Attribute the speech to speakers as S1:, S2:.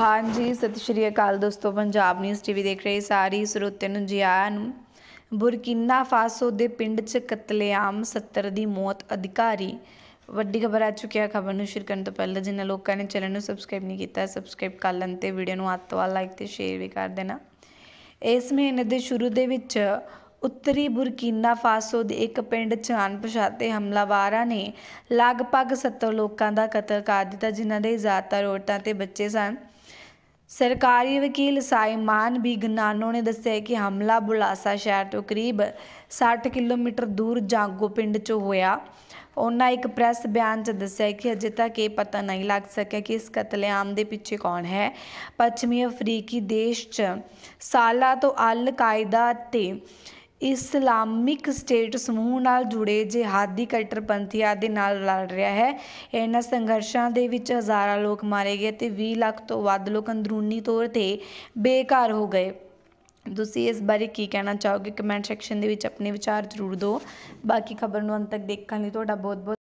S1: ਹਾਂਜੀ ਸਤਿ ਸ਼੍ਰੀ ਅਕਾਲ ਦੋਸਤੋ ਪੰਜਾਬ ਨਿਊਜ਼ ਟੀਵੀ ਦੇਖ ਰਹੇ ਸਾਰੇ ਸਰੋਤਿਆਂ ਨੂੰ ਜੀ ਆਇਆਂ ਨੂੰ ਬੁਰਕੀਨਾ ਫਾਸੋ ਦੇ ਪਿੰਡ 'ਚ ਕਤਲੇਆਮ 70 ਦੀ ਮੌਤ ਅਧਿਕਾਰੀ ਵੱਡੀ ਖਬਰ ਆ ਚੁੱਕੀ ਹੈ ਖਬਰ ਨੂੰ ਸ਼ੇਅਰ ਕਰਨ ਤੋਂ ਪਹਿਲਾਂ ਜਿਨ੍ਹਾਂ ਲੋਕਾਂ ਨੇ ਚੈਨਲ ਨੂੰ ਸਬਸਕ੍ਰਾਈਬ ਨਹੀਂ ਕੀਤਾ ਸਬਸਕ੍ਰਾਈਬ ਕਰ ਲੈਣ ਤੇ ਵੀਡੀਓ ਨੂੰ ਵਾਲਾ ਲਾਈਕ ਤੇ ਸ਼ੇਅਰ ਵੀ ਕਰ ਦੇਣਾ ਇਸ ਮਹੀਨੇ ਦੇ ਸ਼ੁਰੂ ਦੇ ਵਿੱਚ ਉੱਤਰੀ ਬੁਰਕੀਨਾ ਫਾਸੋ ਦੇ ਇੱਕ ਪਿੰਡ ਚ ਅਣਪਛਾਤੇ ਹਮਲਾਵਾਰਾਂ ਨੇ ਲਗਭਗ 70 ਲੋਕਾਂ ਦਾ ਕਤਲ ਕਰ ਦਿੱਤਾ ਜਿਨ੍ਹਾਂ ਦੇ ਜ਼ਿਆਦਾਤਰ ਔਰਤਾਂ ਤੇ ਬੱਚੇ ਸਨ ਸਰਕਾਰੀ ਵਕੀਲ ਸਾਇਮਾਨ ਬਿਗਨਾਨੋ ਨੇ ਦੱਸਿਆ ਕਿ ਹਮਲਾ ਬੁਲਾਸਾ ਸ਼ਹਿਰ ਤੋਂ ਕਰੀਬ 60 ਕਿਲੋਮੀਟਰ ਦੂਰ ਜਾਂਗੋ ਪਿੰਡ 'ਚ ਹੋਇਆ ਉਹਨਾਂ ਇੱਕ ਪ੍ਰੈਸ ਬਿਆਨ 'ਚ ਦੱਸਿਆ ਕਿ ਅਜੇ ਤੱਕ ਇਹ ਪਤਾ ਨਹੀਂ ਲੱਗ ਸਕਿਆ ਕਿ ਇਸ ਕਤਲੇਆਮ ਦੇ ਪਿੱਛੇ ਕੌਣ ਹੈ ਪੱਛਮੀ ਅਫਰੀਕੀ ਦੇਸ਼ 'ਚ ਸਾਲਾ ਤੋਂ ਅਲ ਕਾਇਦਾ ਤੇ ਇਸਲਾਮਿਕ ਸਟੇਟ ਸਮੂਹ ਨਾਲ ਜੁੜੇ ਜਿਹਾਦੀ ਕੱਟਰਪੰਥੀਆਂ ਦੇ ਨਾਲ ਲੜ ਰਿਹਾ ਹੈ ਇਹਨਾਂ ਸੰਘਰਸ਼ਾਂ ਦੇ ਵਿੱਚ ਹਜ਼ਾਰਾਂ ਲੋਕ ਮਾਰੇ ਗਏ ਤੇ 20 ਲੱਖ ਤੋਂ ਵੱਧ ਲੋਕ ਅੰਦਰੂਨੀ ਤੌਰ ਤੇ ਬੇਕਾਰ ਹੋ ਗਏ ਤੁਸੀਂ ਇਸ ਬਾਰੇ ਕੀ ਕਹਿਣਾ ਚਾਹੋਗੇ ਕਮੈਂਟ ਸੈਕਸ਼ਨ ਦੇ ਵਿੱਚ ਆਪਣੇ ਵਿਚਾਰ ਜ਼ਰੂਰ ਦਿਓ ਬਾਕੀ ਖਬਰ ਨੂੰ ਅੰਤ ਤੱਕ ਦੇਖਣ ਲਈ ਤੁਹਾਡਾ ਬਹੁਤ ਬਹੁਤ